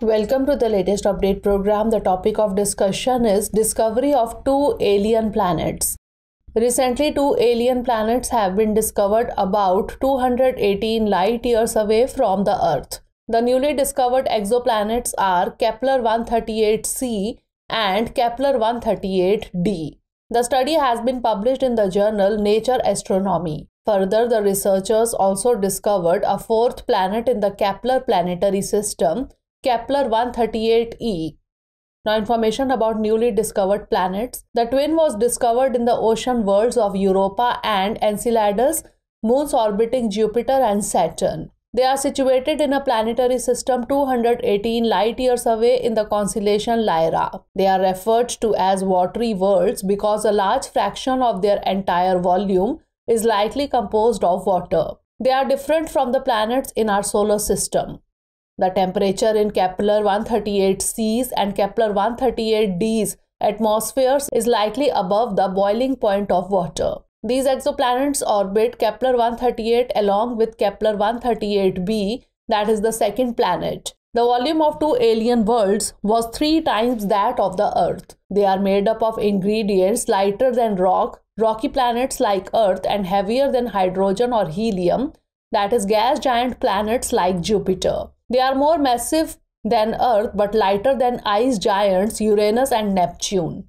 Welcome to the latest update program. The topic of discussion is discovery of two alien planets. Recently, two alien planets have been discovered about 218 light years away from the Earth. The newly discovered exoplanets are Kepler 138c and Kepler 138d. The study has been published in the journal Nature Astronomy. Further, the researchers also discovered a fourth planet in the Kepler planetary system, Kepler 138e. Now, information about newly discovered planets. The twin was discovered in the ocean worlds of Europa and Enceladus, moons orbiting Jupiter and Saturn. They are situated in a planetary system 218 light years away in the constellation Lyra. They are referred to as watery worlds because a large fraction of their entire volume, is likely composed of water. They are different from the planets in our solar system. The temperature in Kepler 138c's and Kepler 138d's atmospheres is likely above the boiling point of water. These exoplanets orbit Kepler 138 along with Kepler 138b, that is the second planet. The volume of two alien worlds was three times that of the Earth. They are made up of ingredients lighter than rock Rocky planets like Earth and heavier than hydrogen or helium, that is, gas giant planets like Jupiter. They are more massive than Earth but lighter than ice giants Uranus and Neptune.